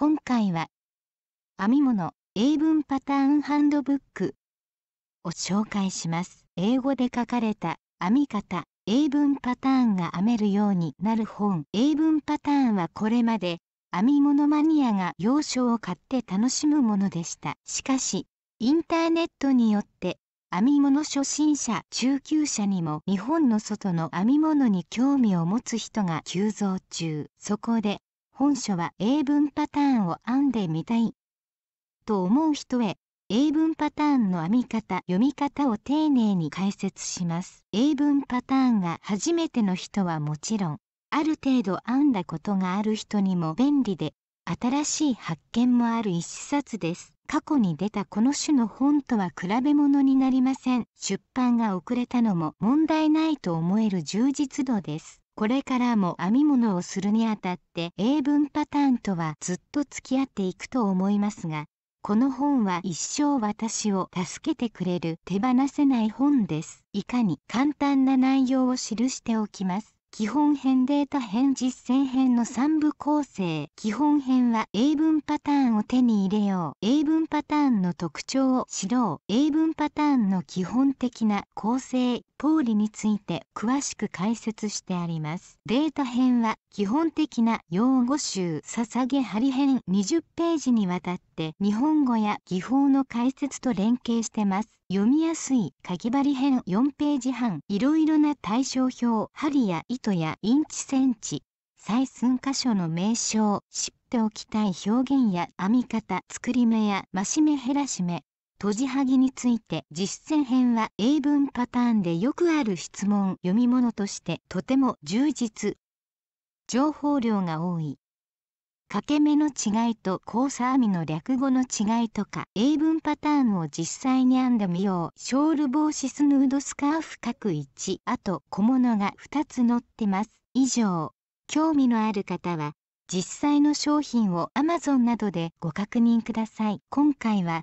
今回は編み物英文パターンハンドブックを紹介します英語で書かれた編み方英文パターンが編めるようになる本英文パターンはこれまで編み物マニアが要所を買って楽しむものでしたしかしインターネットによって編み物初心者中級者にも日本の外の編み物に興味を持つ人が急増中そこで本書は英文パターンを編んでみたいと思う人へ英文パターンの編み方読み方を丁寧に解説します英文パターンが初めての人はもちろんある程度編んだことがある人にも便利で新しい発見もある一冊です過去に出たこの種の本とは比べ物になりません出版が遅れたのも問題ないと思える充実度ですこれからも編み物をするにあたって英文パターンとはずっと付き合っていくと思いますがこの本は一生私を助けてくれる手放せない本です。いかに簡単な内容を記しておきます。基本編データ編実践編の3部構成。基本編は英文パターンを手に入れよう。英文パターンの特徴を知ろう。英文パターンの基本的な構成。ポーについて詳しく解説してあります。データ編は基本的な用語集捧げ針編20ページにわたって日本語や技法の解説と連携してます。読みやすいかぎ針編4ページ半いろいろな対象表針や糸やインチセンチ採寸箇所の名称知っておきたい表現や編み方作り目や増し目減らし目とじはぎについて実践編は英文パターンでよくある質問読み物としてとても充実情報量が多い掛け目の違いと交差編みの略語の違いとか英文パターンを実際に編んでみようショール帽子スヌードスカーフ各1あと小物が2つ載ってます以上興味のある方は実際の商品を Amazon などでご確認ください今回は